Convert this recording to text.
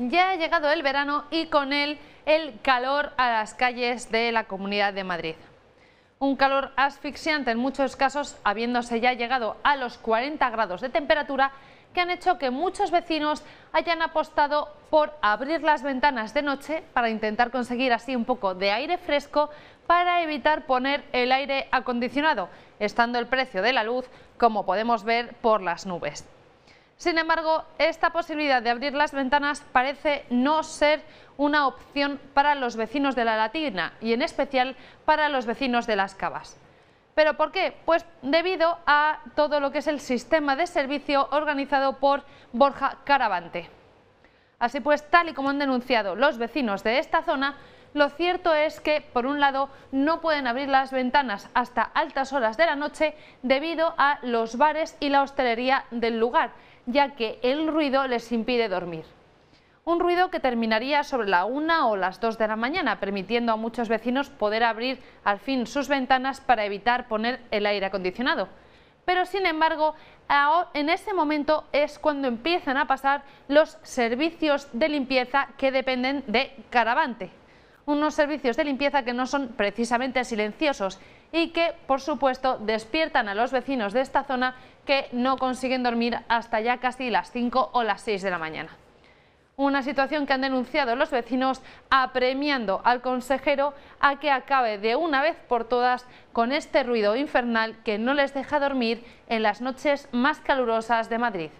Ya ha llegado el verano y con él el calor a las calles de la Comunidad de Madrid. Un calor asfixiante en muchos casos, habiéndose ya llegado a los 40 grados de temperatura, que han hecho que muchos vecinos hayan apostado por abrir las ventanas de noche para intentar conseguir así un poco de aire fresco para evitar poner el aire acondicionado, estando el precio de la luz, como podemos ver, por las nubes. Sin embargo, esta posibilidad de abrir las ventanas parece no ser una opción para los vecinos de la Latina y en especial para los vecinos de las Cavas. ¿Pero por qué? Pues debido a todo lo que es el sistema de servicio organizado por Borja Caravante. Así pues, tal y como han denunciado los vecinos de esta zona, lo cierto es que, por un lado, no pueden abrir las ventanas hasta altas horas de la noche debido a los bares y la hostelería del lugar, ya que el ruido les impide dormir un ruido que terminaría sobre la una o las dos de la mañana, permitiendo a muchos vecinos poder abrir al fin sus ventanas para evitar poner el aire acondicionado. Pero sin embargo, en ese momento es cuando empiezan a pasar los servicios de limpieza que dependen de Caravante unos servicios de limpieza que no son precisamente silenciosos y que, por supuesto, despiertan a los vecinos de esta zona que no consiguen dormir hasta ya casi las 5 o las 6 de la mañana. Una situación que han denunciado los vecinos apremiando al consejero a que acabe de una vez por todas con este ruido infernal que no les deja dormir en las noches más calurosas de Madrid.